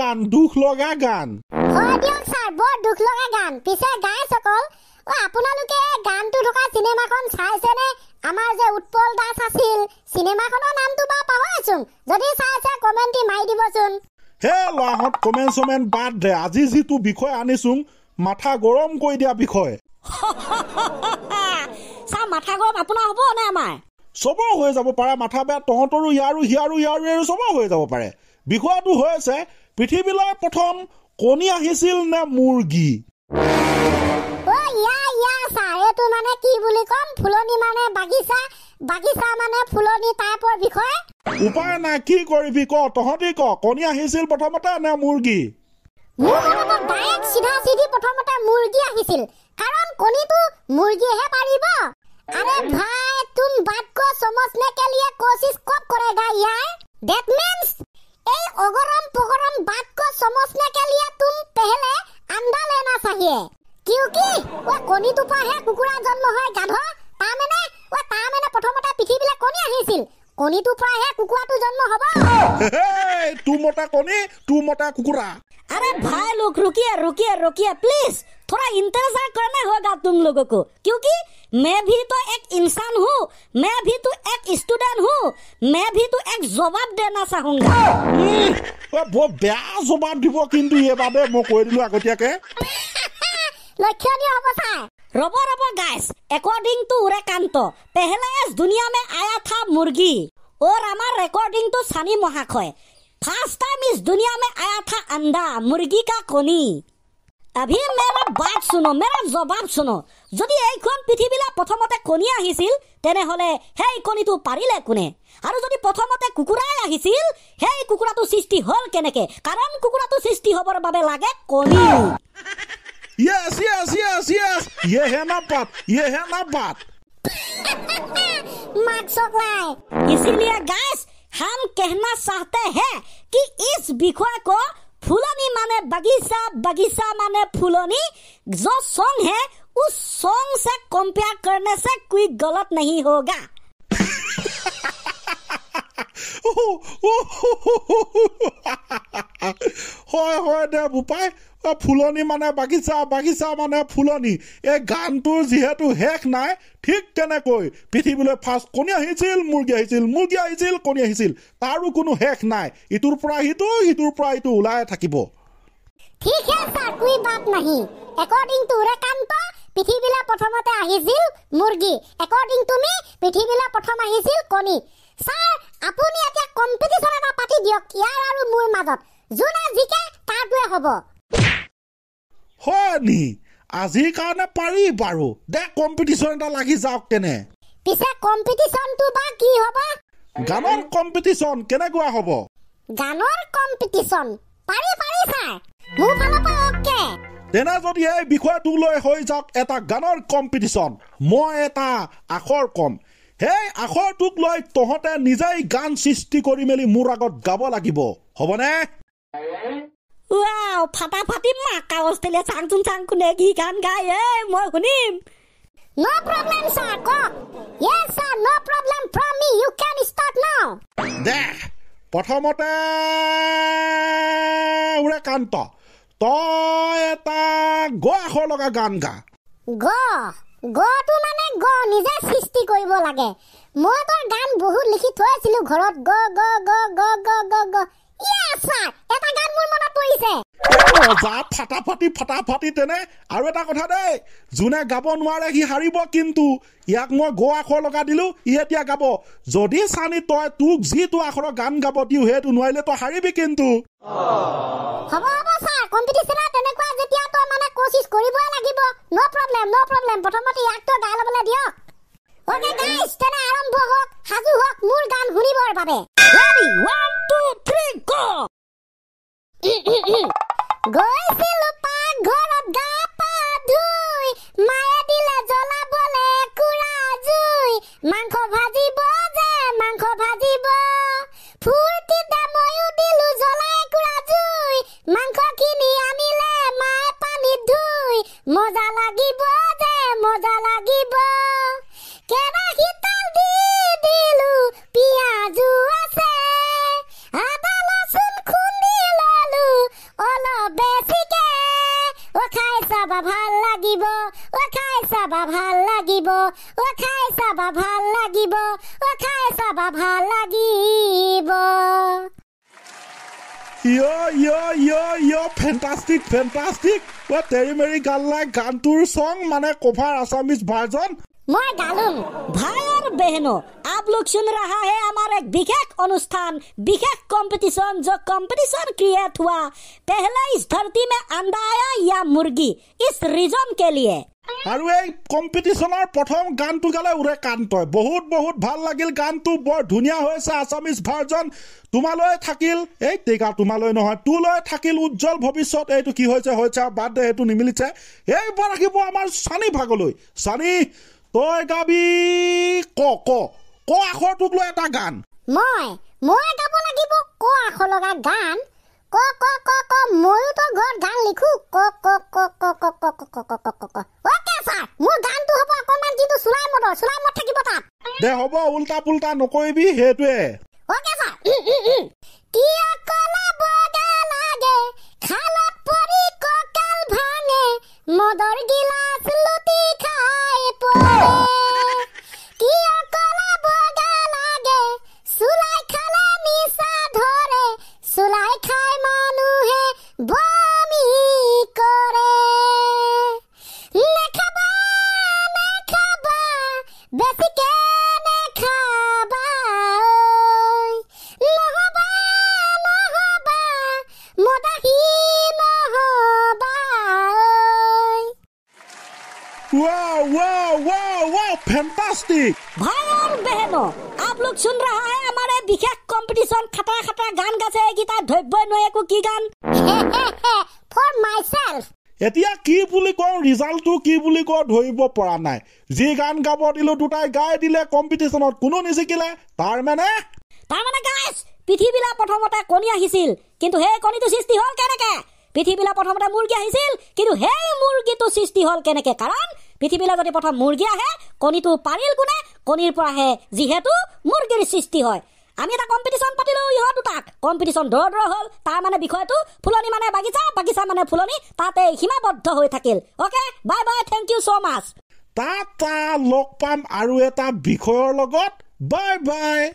গান দুখ লগা গান হয় দিয়ক ছাৰ বৰ দুখ লগা গান পিছে গাই সকল ও আপোনালোকে গানটো থকা চিনেমাখন চাইছেনে আমাৰ যে উৎপল দাস আছিল চিনেমাখনৰ নামটো বা পাহৰিছোঁ যদি চাইছে কমেণ্ট দি মাৰি দিবচোন হে লাহত কমেণ্ট চমেণ্ট বাদ দে আজি যিটো বিষয় আনিছোঁ মাথা গৰম কৰি দিয়া বিষয় চা মাথা গৰম আপোনাৰ হ'ব নে আমাৰ চবৰ হৈ যাব পাৰে মাথা বেয়া তহঁতৰো ইয়াৰো সিয়াৰো ইয়াৰো ইয়াৰো চবৰ হৈ যাব পাৰে বিষয়াটো হৈ আছে পৃথিৱীলৈ প্ৰথম কণী আহিছিল নে মুৰ্গী এই অগরম পগরম বাক্য সমস না কেলিয়া তুম পেহলে আন্দা লেনা চাহিয়ে কিউ কি ও কনি তুপা হে কুকুরা জন্ম হয় গাধ তা মানে ও তা মানে প্রথমতে পৃথিবীলে কনি আহিছিল কনি তুপা হে কুকুরাটো জন্ম হব তুমটা কনি তুমটা কুকুরা আরে ভাই লোক রুকিয়া রুকিয়া রুকিয়া প্লিজ থোড়া ইন্তজার করনে হোগা তুম লোগো কো কিউ কি मैं भी तो एक इंसान हूँ मैं भी तो एक स्टूडेंट हूँ मैं भी तो एक जवाब देना चाहूंगा बहुत बेहद जवाब दी किंतु ये बाबे मो कोई दिलो आगे क्या के लक्ष्य नहीं होगा था रब रब गाइस अकॉर्डिंग टू उरेकांत पहले इस दुनिया में आया था मुर्गी और हमारा रिकॉर्डिंग टू सनी महाखय फर्स्ट टाइम इस दुनिया में आया था अंडा मुर्गी का कोनी अभी मेरा बात सुनो मेरा जवाब सुनो যদি এইখন পৃথিৱীলৈ প্ৰথমতে কণী আহিছিল তেনেহ'লে সেই কণীটো পাৰিলে কোনে আৰু যদি প্ৰথমতে কুকুৰাই আহিছিল সেই কুকুৰাটো সৃষ্টি হ'ল কেনেকে কাৰণ কুকুৰাটো সৃষ্টি হ'বৰ বাবে লাগে কণী फुलनी माने बगीचा बगीचा माने फुलनी जो सॉन्ग है उस सॉन्ग से कंपेयर करने से कोई गलत नहीं होगा হয় হয় দে বোপাই ফুলনি মানে বাগিচা বাগিচা মানে ফুলনি এই গানটোৰ যিহেতু শেষ নাই ঠিক তেনেকৈ পৃথিৱীলৈ ফাৰ্ষ্ট কণী আহিছিল মুৰ্গী আহিছিল মুৰ্গী আহিছিল কণী আহিছিল তাৰো কোনো শেষ নাই ইটোৰ পৰা সিটো সিটোৰ পৰা ইটো ওলাই থাকিব যোনে জিকে তাৰটোৱে হ'ব হয়নি আজিৰ কাৰণে পাৰি বাৰু দে কম্পিটিশ্যন এটা লাগি যাওক তেনে পিছে কম্পিটিশ্যনটো বা কি হ'ব গানৰ কম্পিটিশ্যন কেনেকুৱা হ'ব গানৰ কম্পিটিশ্যন পাৰি পাৰি ছাৰ মোৰ ফালৰ পৰা অ'কে তেনে যদি এই বিষয়টোলৈ হৈ যাওক এটা গানৰ কম্পিটিশ্যন মই এটা আখৰ ক'ম সেই আখৰটোক লৈ তহঁতে নিজেই গান সৃষ্টি কৰি মেলি মোৰ আগত গাব লাগিব হ'বনে 와, 파파 파티 마카오스텔레 상춘 상쿤 애기 간가예 뭐군님. No problem, sir. Go. Yes, sir. No problem. From me, you can start now. দে প্ৰথমতে উৰে কান্ত তই এটা গ এশ লগা গান গা গ গটো মানে গ নিজে সৃষ্টি কৰিব লাগে মই তোৰ গান বহুত লিখি থৈছিলো ঘৰত গ গ গ গ গ গ গ ইয়া ছাৰ ৰজা ফটাফটি ফটাফটি তেনে আৰু এটা কথা দেই যোনে গাব নোৱাৰে সি হাৰিব কিন্তু ইয়াক মই গ' আখৰ লগাই দিলো ই এতিয়া গাব যদি চানি তই তোক যিটো আখৰৰ গান গাব দিওঁ সেইটো নোৱাৰিলে তই হাৰিবি কিন্তু মজা লাগিব যে মজা লাগিব ইয় ইয় ইয় ইয় ফেণ্টাষ্টিক ফেণ্টাষ্টিক মই তেৰি মেৰি গান লাই গানটোৰ চং মানে কভাৰ আছামিজ ভাৰ্জন মই গালোঁ ভাইৰ বেহেনো আপ লোক চুন ৰাহা হে আমাৰ এক বিশেষ অনুষ্ঠান বিশেষ কম্পিটিশ্যন যো কম্পিটিশ্যন ক্ৰিয়েট হোৱা পেহলা ইছ ধৰতি মে আন্দা আয়া ইয়া মুৰ্গী ইছ ৰিজন কে লিয়ে আৰু এই কম্পিটিশ্যনৰ প্ৰথম গানটো গালে ওৰে কান্তই বহুত বহুত ভাল লাগিল গানটো বৰ ধুনীয়া হৈছে আছামিজ ভাৰ্জন তোমালৈ থাকিল এই টেকা তোমালৈ নহয় তোলৈ থাকিল উজ্জ্বল ভৱিষ্যত এইটো কি হৈছে হৈছে বাদ দে এইটো নিমিলিছে এইবাৰ ৰাখিব আমাৰ চানি ভাগলৈ চানি তই গাবি ক ক ক আখৰটোক লৈ এটা গান মই মই গাব লাগিব ক আখৰ লগা গান ক ক ক ক মইও তো ঘর গান লিখু ক ক ক ক ক ক ক ক ক ক ক ক ওকে স্যার মো গান তো হবো অকমান কিন্তু সুলাই মত সুলাই মত থাকিব তা দে হবো উল্টা পুলটা নকইবি হেটুয়ে ওকে স্যার কি আকলা বগা লাগে খালা পরি ককাল ভাঙে মদর গিলাস লু gonna come by. Lohoba, lohoba, modahi lohoba. Wow, wow, wow, wow, fantastic! Bhayal behemo, aap log sun raha hai hamare bikhya competition khata khata gaan gaise ki ta dhobbe noye ko ki gaan. For myself. এতিয়া কি বুলি কওঁ ৰিজাল্টটো কি বুলি কওঁ ধৰিব পৰা নাই যি গান গাব দিলোঁ দুটাই গাই দিলে কম্পিটিশ্যনত কোনো নিজিকিলে তাৰ মানে পৃথিৱীলা প্ৰথমতে কণী আহিছিল কিন্তু সেই কণীটো সৃষ্টি হ'ল কেনেকে পৃথিৱীলা প্ৰথমতে মুৰ্গী আহিছিল কিন্তু সেই মুৰ্গীটো সৃষ্টি হ'ল কেনেকে কাৰণ পৃথিৱীলৈ যদি প্ৰথম মুৰ্গী আহে কণীটো পাৰিল কোনে কণীৰ পৰাহে যিহেতু মুৰ্গীৰ সৃষ্টি হয় আমি এটা কম্পিটিশ্যন পাতিলোঁ ইহঁত দুটাক কম্পিটিশ্যন দৰ দৰ হ'ল তাৰ মানে বিষয়টো ফুলনি মানে বাগিচা বাগিচা মানে ফুলনি তাতে সীমাবদ্ধ হৈ থাকিল okay bye bye thank you so' much তাত লগ পাম আৰু এটা বিষয়ৰ লগত বাই বাই